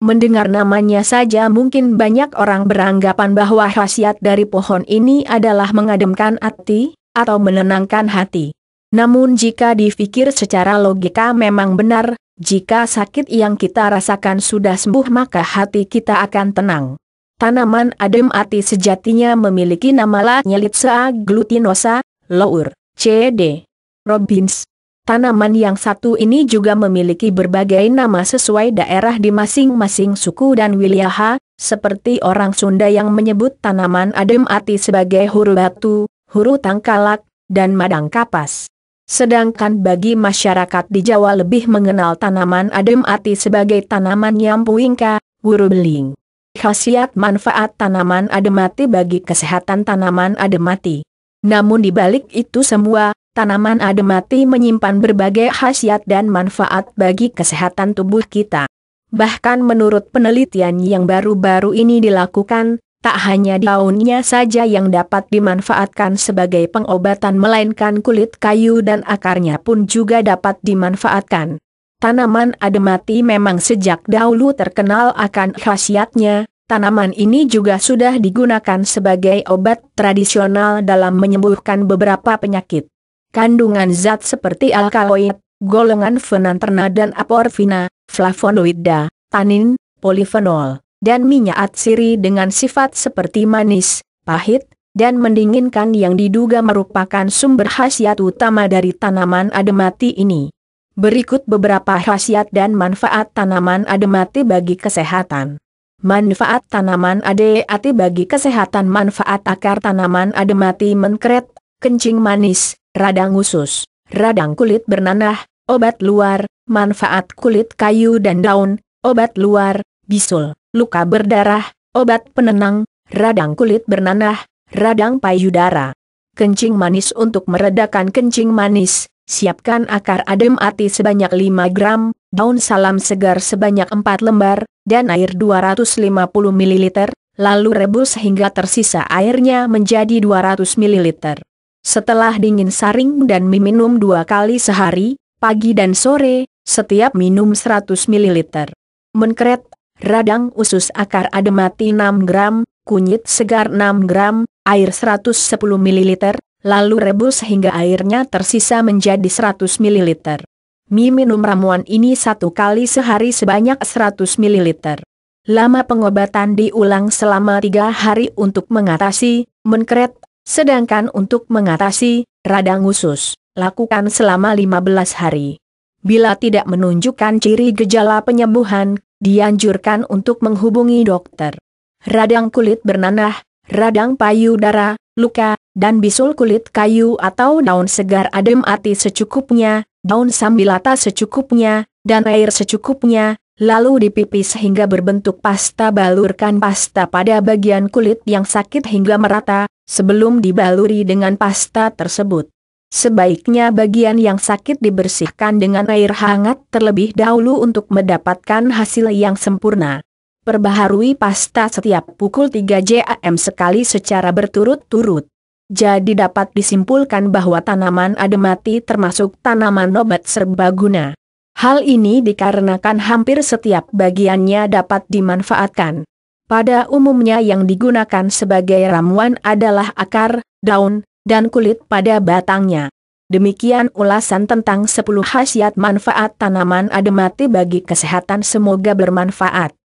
Mendengar namanya saja mungkin banyak orang beranggapan bahwa khasiat dari pohon ini adalah mengademkan hati, atau menenangkan hati. Namun jika dipikir secara logika memang benar, jika sakit yang kita rasakan sudah sembuh maka hati kita akan tenang. Tanaman adem hati sejatinya memiliki nama La Nyelitsa glutinosa, Lour, CD. Robbins Tanaman yang satu ini juga memiliki berbagai nama sesuai daerah di masing-masing suku dan wilayah, seperti orang Sunda yang menyebut tanaman adem ati sebagai huru batu, huru tangkalak, dan madang kapas. Sedangkan bagi masyarakat di Jawa lebih mengenal tanaman adem ati sebagai tanaman nyampuingka, huru beling. Khasiat manfaat tanaman ademati bagi kesehatan tanaman ademati. Namun dibalik itu semua, Tanaman ademati menyimpan berbagai khasiat dan manfaat bagi kesehatan tubuh kita. Bahkan menurut penelitian yang baru-baru ini dilakukan, tak hanya daunnya saja yang dapat dimanfaatkan sebagai pengobatan melainkan kulit kayu dan akarnya pun juga dapat dimanfaatkan. Tanaman ademati memang sejak dahulu terkenal akan khasiatnya, Tanaman ini juga sudah digunakan sebagai obat tradisional dalam menyembuhkan beberapa penyakit kandungan zat seperti alkaloid, golongan fenanterna dan aporfina, flavonoida, tanin, polifenol, dan minyak atsiri dengan sifat seperti manis, pahit, dan mendinginkan yang diduga merupakan sumber khasiat utama dari tanaman ademati ini. Berikut beberapa khasiat dan manfaat tanaman ademati bagi kesehatan. Manfaat tanaman ademati bagi kesehatan Manfaat akar tanaman ademati menkret, kencing manis, radang usus, radang kulit bernanah, obat luar, manfaat kulit kayu dan daun, obat luar, bisul, luka berdarah, obat penenang, radang kulit bernanah, radang payudara. Kencing manis untuk meredakan kencing manis, siapkan akar adem ati sebanyak 5 gram, daun salam segar sebanyak 4 lembar, dan air 250 ml, lalu rebus hingga tersisa airnya menjadi 200 ml. Setelah dingin saring dan minum dua kali sehari, pagi dan sore, setiap minum 100 ml. Menkret, radang usus akar ademati 6 gram, kunyit segar 6 gram, air 110 ml, lalu rebus hingga airnya tersisa menjadi 100 ml. Mie minum ramuan ini satu kali sehari sebanyak 100 ml. Lama pengobatan diulang selama tiga hari untuk mengatasi menkret, Sedangkan untuk mengatasi radang usus, lakukan selama 15 hari. Bila tidak menunjukkan ciri gejala penyembuhan, dianjurkan untuk menghubungi dokter. Radang kulit bernanah, radang payudara, luka, dan bisul kulit kayu atau daun segar adem ati secukupnya, daun sambilata secukupnya, dan air secukupnya, lalu dipipis hingga berbentuk pasta balurkan pasta pada bagian kulit yang sakit hingga merata, sebelum dibaluri dengan pasta tersebut. Sebaiknya bagian yang sakit dibersihkan dengan air hangat terlebih dahulu untuk mendapatkan hasil yang sempurna. Perbaharui pasta setiap pukul 3 jam sekali secara berturut-turut. Jadi dapat disimpulkan bahwa tanaman ademati termasuk tanaman obat serbaguna. Hal ini dikarenakan hampir setiap bagiannya dapat dimanfaatkan. Pada umumnya yang digunakan sebagai ramuan adalah akar, daun, dan kulit pada batangnya. Demikian ulasan tentang 10 khasiat manfaat tanaman ademati bagi kesehatan semoga bermanfaat.